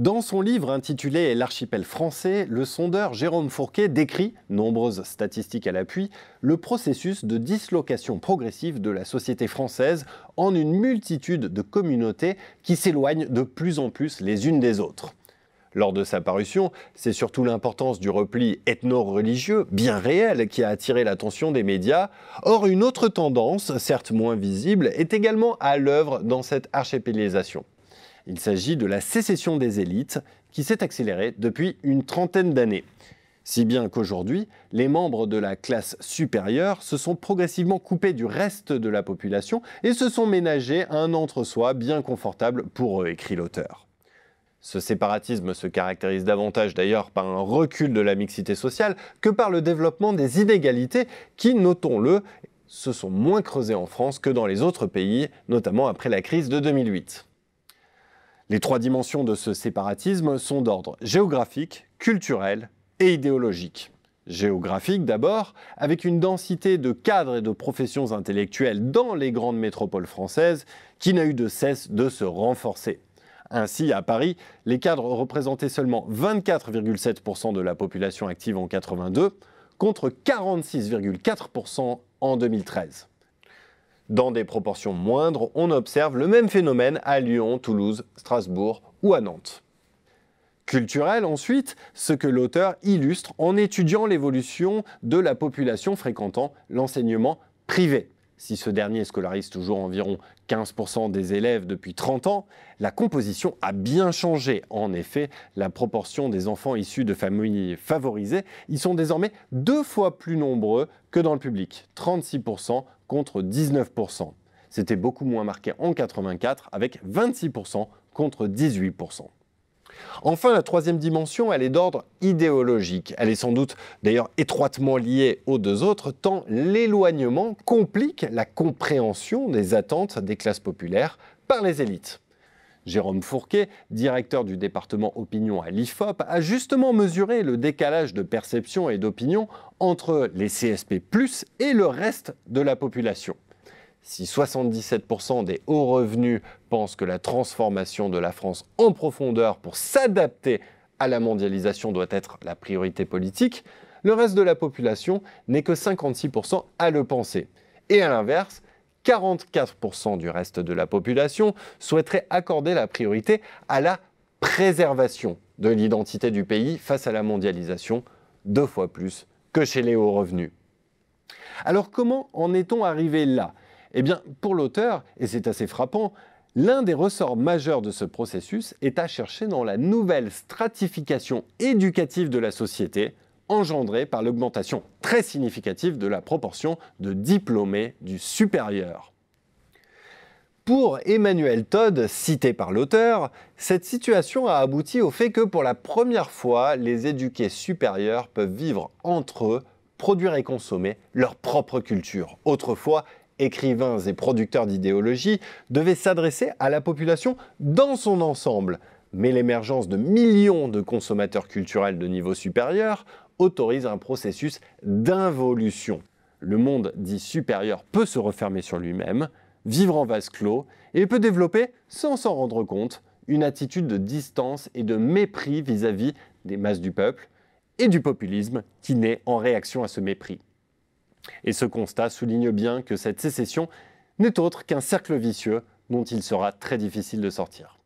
Dans son livre intitulé L'archipel français, le sondeur Jérôme Fourquet décrit, nombreuses statistiques à l'appui, le processus de dislocation progressive de la société française en une multitude de communautés qui s'éloignent de plus en plus les unes des autres. Lors de sa parution, c'est surtout l'importance du repli ethno-religieux, bien réel, qui a attiré l'attention des médias. Or, une autre tendance, certes moins visible, est également à l'œuvre dans cette archipélisation. Il s'agit de la sécession des élites qui s'est accélérée depuis une trentaine d'années. Si bien qu'aujourd'hui, les membres de la classe supérieure se sont progressivement coupés du reste de la population et se sont ménagés à un entre-soi bien confortable pour eux, écrit l'auteur. Ce séparatisme se caractérise davantage d'ailleurs par un recul de la mixité sociale que par le développement des inégalités qui, notons-le, se sont moins creusées en France que dans les autres pays, notamment après la crise de 2008. Les trois dimensions de ce séparatisme sont d'ordre géographique, culturel et idéologique. Géographique d'abord, avec une densité de cadres et de professions intellectuelles dans les grandes métropoles françaises qui n'a eu de cesse de se renforcer. Ainsi, à Paris, les cadres représentaient seulement 24,7% de la population active en 82, contre 46,4% en 2013. Dans des proportions moindres, on observe le même phénomène à Lyon, Toulouse, Strasbourg ou à Nantes. Culturel ensuite, ce que l'auteur illustre en étudiant l'évolution de la population fréquentant l'enseignement privé si ce dernier scolarise toujours environ 15% des élèves depuis 30 ans, la composition a bien changé. En effet, la proportion des enfants issus de familles favorisées y sont désormais deux fois plus nombreux que dans le public, 36% contre 19%. C'était beaucoup moins marqué en 84 avec 26% contre 18%. Enfin, la troisième dimension, elle est d'ordre idéologique. Elle est sans doute d'ailleurs étroitement liée aux deux autres, tant l'éloignement complique la compréhension des attentes des classes populaires par les élites. Jérôme Fourquet, directeur du département opinion à l'IFOP, a justement mesuré le décalage de perception et d'opinion entre les CSP ⁇ et le reste de la population. Si 77% des hauts revenus pensent que la transformation de la France en profondeur pour s'adapter à la mondialisation doit être la priorité politique, le reste de la population n'est que 56% à le penser. Et à l'inverse, 44% du reste de la population souhaiterait accorder la priorité à la préservation de l'identité du pays face à la mondialisation, deux fois plus que chez les hauts revenus. Alors comment en est-on arrivé là eh bien, pour l'auteur, et c'est assez frappant, l'un des ressorts majeurs de ce processus est à chercher dans la nouvelle stratification éducative de la société engendrée par l'augmentation très significative de la proportion de diplômés du supérieur. Pour Emmanuel Todd, cité par l'auteur, cette situation a abouti au fait que pour la première fois, les éduqués supérieurs peuvent vivre entre eux, produire et consommer leur propre culture. Autrefois, écrivains et producteurs d'idéologie, devaient s'adresser à la population dans son ensemble. Mais l'émergence de millions de consommateurs culturels de niveau supérieur autorise un processus d'involution. Le monde dit supérieur peut se refermer sur lui-même, vivre en vase clos, et peut développer, sans s'en rendre compte, une attitude de distance et de mépris vis à -vis des masses du peuple, et du populisme qui naît en réaction à ce mépris. Et ce constat souligne bien que cette sécession n'est autre qu'un cercle vicieux dont il sera très difficile de sortir.